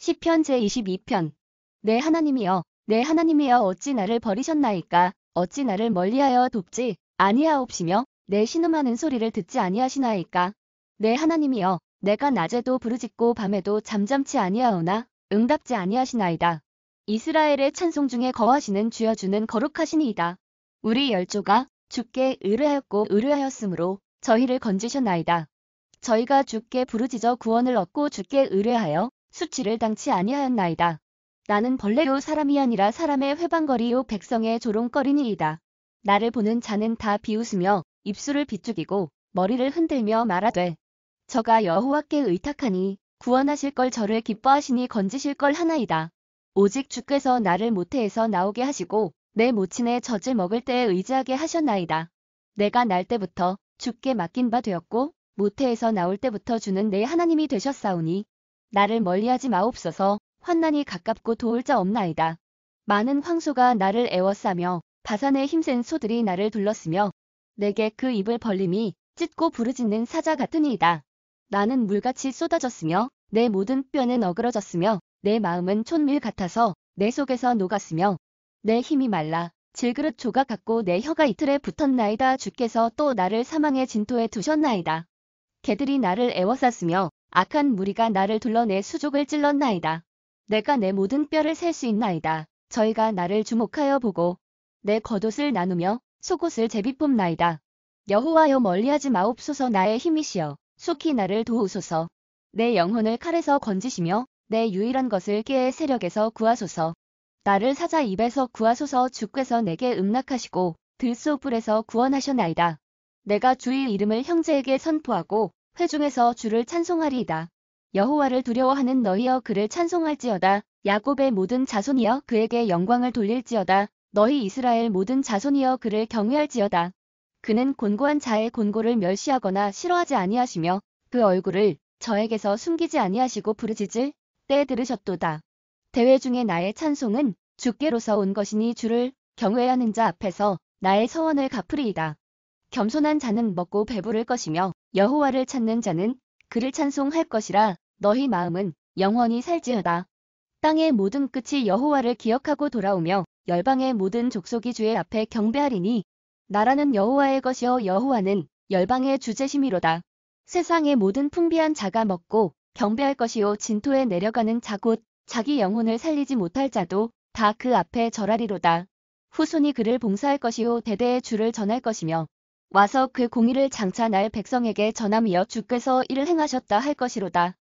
시편 제22편 내 네 하나님이여 내 네 하나님이여 어찌 나를 버리셨나이까 어찌 나를 멀리하여 돕지 아니하옵시며 내 신음하는 소리를 듣지 아니하시나이까 내 네 하나님이여 내가 낮에도 부르짖고 밤에도 잠잠치 아니하오나 응답지 아니하시나이다 이스라엘의 찬송 중에 거하시는 주여 주는 거룩하시니이다 우리 열조가 주께 의뢰하였고 의뢰하였으므로 저희를 건지셨나이다 저희가 주께 부르짖어 구원을 얻고 주께 의뢰하여 수치를 당치 아니하였나이다. 나는 벌레요 사람이 아니라 사람의 회방거리요 백성의 조롱거리니이다. 나를 보는 자는 다 비웃으며 입술을 비죽이고 머리를 흔들며 말하되 저가 여호와께 의탁하니 구원하실 걸 저를 기뻐하시니 건지실 걸 하나이다. 오직 주께서 나를 모태에서 나오게 하시고 내 모친의 젖을 먹을 때에 의지하게 하셨나이다. 내가 날 때부터 주께 맡긴 바 되었고 모태에서 나올 때부터 주는 내 하나님이 되셨사오니 나를 멀리하지 마옵소서 환난이 가깝고 도울 자 없나이다. 많은 황소가 나를 애워싸며 바산의 힘센 소들이 나를 둘렀으며 내게 그 입을 벌림이 찢고 부르짖는 사자 같으니이다. 나는 물같이 쏟아졌으며 내 모든 뼈는 어그러졌으며 내 마음은 촌밀 같아서 내 속에서 녹았으며 내 힘이 말라 질그릇 조각 같고 내 혀가 이틀에 붙었나이다 주께서 또 나를 사망의 진토에 두셨나이다. 개들이 나를 애워쌌으며 악한 무리가 나를 둘러 내 수족을 찔렀나이다. 내가 내 모든 뼈를 셀 수 있나이다. 저희가 나를 주목하여 보고 내 겉옷을 나누며 속옷을 제비품나이다. 여호와여 멀리하지 마옵소서 나의 힘이시여 속히 나를 도우소서. 내 영혼을 칼에서 건지시며 내 유일한 것을 깨의 세력에서 구하소서. 나를 사자 입에서 구하소서 주께서 내게 음락하시고 들소 불에서 구원하셨나이다. 내가 주의 이름을 형제에게 선포하고 회중에서 주를 찬송하리이다. 여호와를 두려워하는 너희여 그를 찬송할지어다. 야곱의 모든 자손이여 그에게 영광을 돌릴지어다. 너희 이스라엘 모든 자손이여 그를 경외할지어다. 그는 곤고한 자의 곤고를 멸시하거나 싫어하지 아니하시며 그 얼굴을 저에게서 숨기지 아니하시고 부르짖을 때 들으셨도다. 대회 중에 나의 찬송은 주께로서 온 것이니 주를 경외하는 자 앞에서 나의 서원을 갚으리이다. 겸손한 자는 먹고 배부를 것이며 여호와를 찾는 자는 그를 찬송할 것이라 너희 마음은 영원히 살지어다. 땅의 모든 끝이 여호와를 기억하고 돌아오며 열방의 모든 족속이 주의 앞에 경배하리니 나라는 여호와의 것이여 여호와는 열방의 주제심이로다. 세상의 모든 풍비한 자가 먹고 경배할 것이요 진토에 내려가는 자 곧 자기 영혼을 살리지 못할 자도 다 그 앞에 절하리로다. 후손이 그를 봉사할 것이요 대대의 주를 전할 것이며 와서 그 공의를 장차 날 백성에게 전함이여 주께서 이를 행하셨다 할 것이로다.